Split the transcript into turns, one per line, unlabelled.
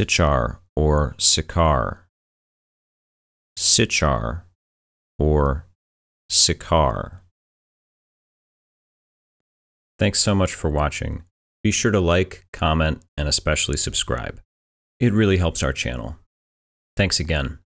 Sichar or sikar. Sichar
or sikar. Thanks so much for watching. Be sure to like, comment, and especially subscribe. It really helps our channel. Thanks again.